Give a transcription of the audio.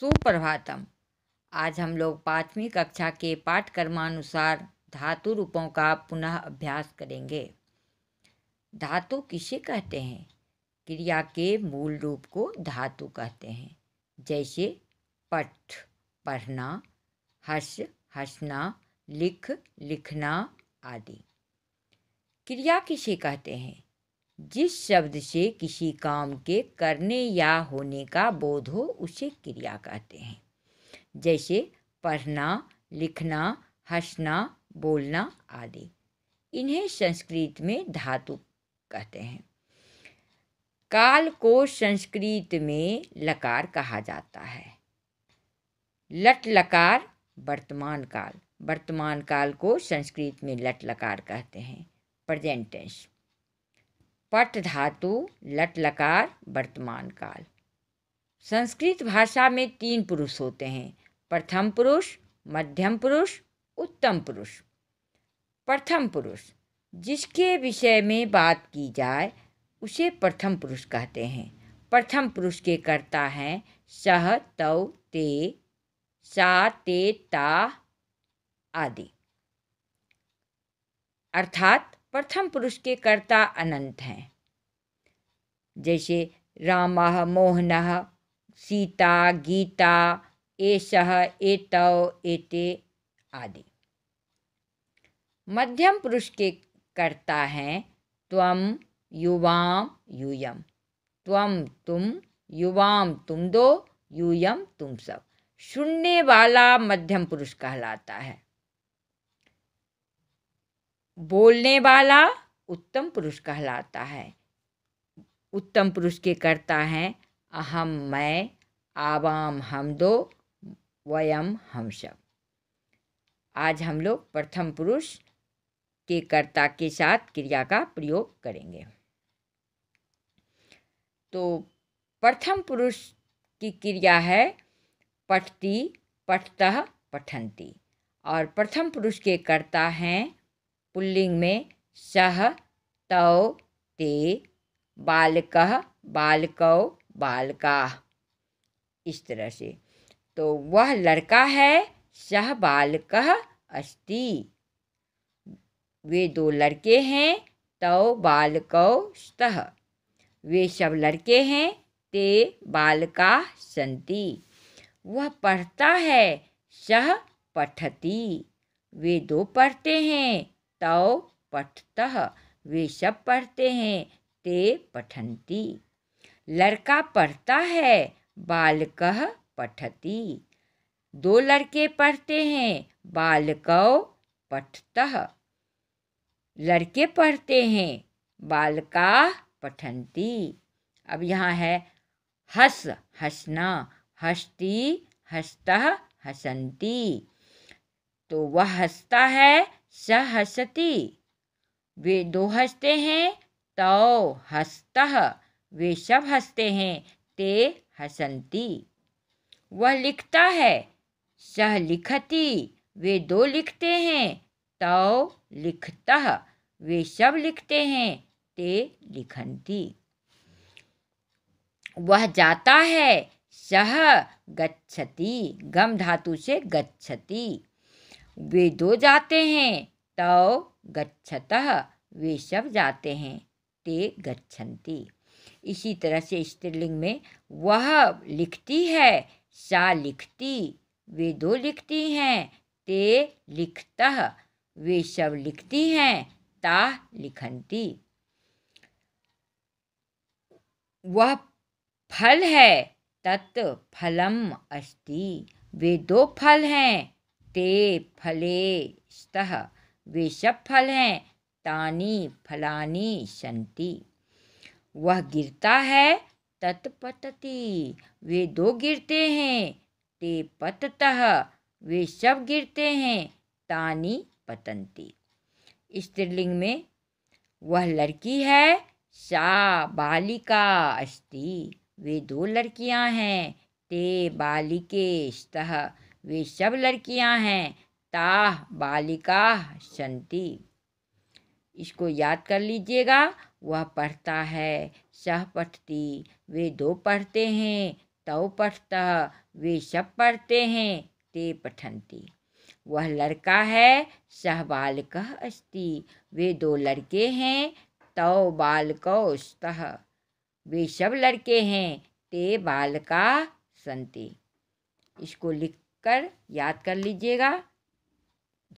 सुप्रभातम आज हम लोग पाँचवीं कक्षा के कर्मानुसार धातु रूपों का पुनः अभ्यास करेंगे धातु किसे कहते हैं क्रिया के मूल रूप को धातु कहते हैं जैसे पठ पढ़ना हर्ष हंसना लिख लिखना आदि क्रिया किसे कहते हैं जिस शब्द से किसी काम के करने या होने का बोध हो उसे क्रिया कहते हैं जैसे पढ़ना लिखना हंसना बोलना आदि इन्हें संस्कृत में धातु कहते हैं काल को संस्कृत में लकार कहा जाता है लट लकार वर्तमान काल वर्तमान काल को संस्कृत में लट लकार कहते हैं प्रेजेंट टेंस पट धातु लट लकार वर्तमान काल संस्कृत भाषा में तीन पुरुष होते हैं प्रथम पुरुष मध्यम पुरुष उत्तम पुरुष प्रथम पुरुष जिसके विषय में बात की जाए उसे प्रथम पुरुष कहते हैं प्रथम पुरुष के कर्ता हैं सह तव ते सा ते ता आदि अर्थात प्रथम पुरुष के कर्ता अनंत हैं जैसे राम मोहन सीता गीता एस एतव एते आदि मध्यम पुरुष के कर्ता हैं त्वम युवाम यूयम त्वम तुम युवाम तुम दो यूयम तुम सब सुनने वाला मध्यम पुरुष कहलाता है बोलने वाला उत्तम पुरुष कहलाता है उत्तम पुरुष के कर्ता हैं अहम मैं आवाम हम दो वयम हम सब आज हम लोग प्रथम पुरुष के कर्ता के साथ क्रिया का प्रयोग करेंगे तो प्रथम पुरुष की क्रिया है पठती पठतः पठंती और प्रथम पुरुष के कर्ता हैं पुल्लिंग में सह तौ ते बालक बालकौ बालका इस तरह से तो वह लड़का है सह बालक अस्ति वे दो लड़के हैं तौ बालकौ स्तः वे सब लड़के हैं ते बालका संति वह पढ़ता है सह पठती वे दो पढ़ते हैं तौ पठतः वे सब पढ़ते हैं ते पठंती लड़का पढ़ता है बालक पठती दो लड़के पढ़ते हैं बालक पठत लड़के पढ़ते हैं बालका पठंती अब यहाँ है हस हसना हस्ती हस्तः हसंती तो वह हंसता है स हसति वे दो हंसते हैं तो हस्त वे सब हंसते हैं ते हसंती वह लिखता है सह लिखती वे दो लिखते हैं तो लिखता वे सब लिखते हैं ते लिखंती वह जाता है सह गच्छति गम धातु से गच्छति वे दो जाते हैं तौ गच्छत वे सब जाते हैं ते गच्छन्ति इसी तरह से स्त्रीलिंग में वह लिखती है सा लिखती वे दो लिखती हैं ते लिखतः वे सब लिखती हैं ता लिखंती वह फल है तत् फलम अस्ति वे दो फल हैं ते फले स्तः वे सब फल हैं तानी फलानी संति वह गिरता है तत्पतति वे दो गिरते हैं ते पततः वे सब गिरते हैं तानी पतंती स्त्रीलिंग में वह लड़की है सा बालिका अस्ति वे दो लड़कियां हैं ते बालिके स्तः वे सब लड़कियां हैं ताह बालिका संति इसको याद कर लीजिएगा वह पढ़ता है सह पढ़ती वे दो पढ़ते हैं तव पढ़ता वे सब पढ़ते हैं ते पठंती वह लड़का है सह बालक अस्ति वे दो लड़के हैं तव बालकौस्तः वे सब लड़के हैं ते बालका संति इसको लिख कर याद कर लीजिएगा